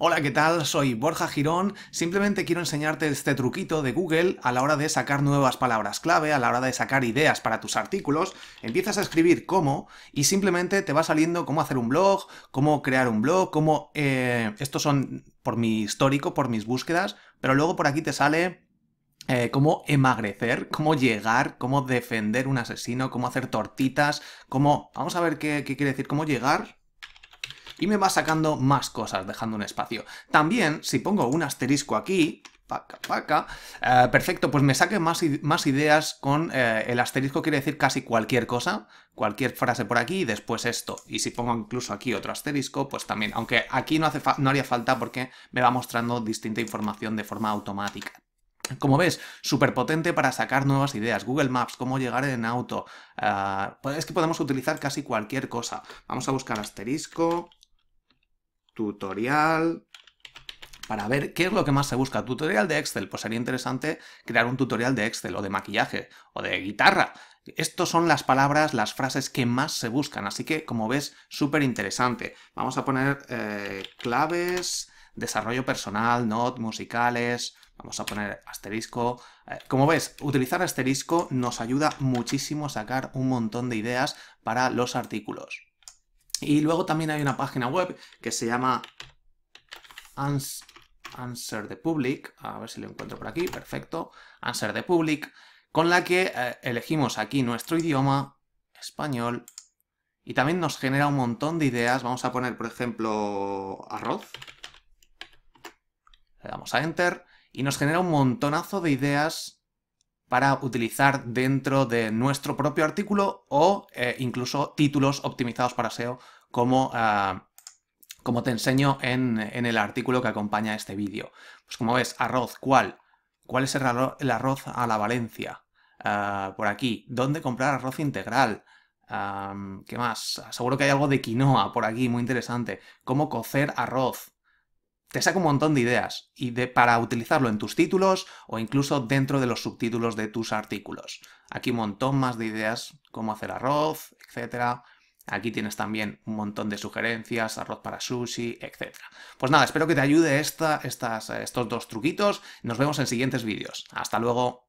Hola, ¿qué tal? Soy Borja Girón. Simplemente quiero enseñarte este truquito de Google a la hora de sacar nuevas palabras clave, a la hora de sacar ideas para tus artículos. Empiezas a escribir cómo y simplemente te va saliendo cómo hacer un blog, cómo crear un blog, cómo... Eh, estos son por mi histórico, por mis búsquedas, pero luego por aquí te sale eh, cómo emagrecer, cómo llegar, cómo defender un asesino, cómo hacer tortitas, cómo... Vamos a ver qué, qué quiere decir, cómo llegar y me va sacando más cosas, dejando un espacio. También, si pongo un asterisco aquí, paca, paca. Eh, perfecto, pues me saque más, más ideas con eh, el asterisco, quiere decir casi cualquier cosa, cualquier frase por aquí y después esto. Y si pongo incluso aquí otro asterisco, pues también, aunque aquí no, hace no haría falta porque me va mostrando distinta información de forma automática. Como ves, súper potente para sacar nuevas ideas. Google Maps, cómo llegar en auto. Eh, pues es que podemos utilizar casi cualquier cosa. Vamos a buscar asterisco, tutorial para ver qué es lo que más se busca. Tutorial de Excel, pues sería interesante crear un tutorial de Excel o de maquillaje o de guitarra. Estos son las palabras, las frases que más se buscan, así que como ves, súper interesante. Vamos a poner eh, claves, desarrollo personal, not, musicales, vamos a poner asterisco. Eh, como ves, utilizar asterisco nos ayuda muchísimo a sacar un montón de ideas para los artículos. Y luego también hay una página web que se llama Answer the Public, a ver si lo encuentro por aquí, perfecto, Answer the Public, con la que eh, elegimos aquí nuestro idioma, español, y también nos genera un montón de ideas. Vamos a poner, por ejemplo, arroz. Le damos a Enter y nos genera un montonazo de ideas para utilizar dentro de nuestro propio artículo o eh, incluso títulos optimizados para SEO como, ah, como te enseño en, el artículo que acompaña este vídeo. Pues como ves, arroz, ¿cuál? ¿Cuál es el, arroz, a la Valencia? Ah, por aquí, ¿dónde comprar arroz integral? Ah, ¿Qué más? Seguro que hay algo de quinoa por aquí, muy interesante. ¿Cómo cocer arroz? te saca un montón de ideas y de, para utilizarlo en tus títulos o incluso dentro de los subtítulos de tus artículos. Aquí un montón más de ideas, cómo hacer arroz, etc. Aquí tienes también un montón de sugerencias, arroz para sushi, etc. Pues nada, espero que te ayude esta, estas, eh, estos dos truquitos. Nos vemos en siguientes vídeos. Hasta luego.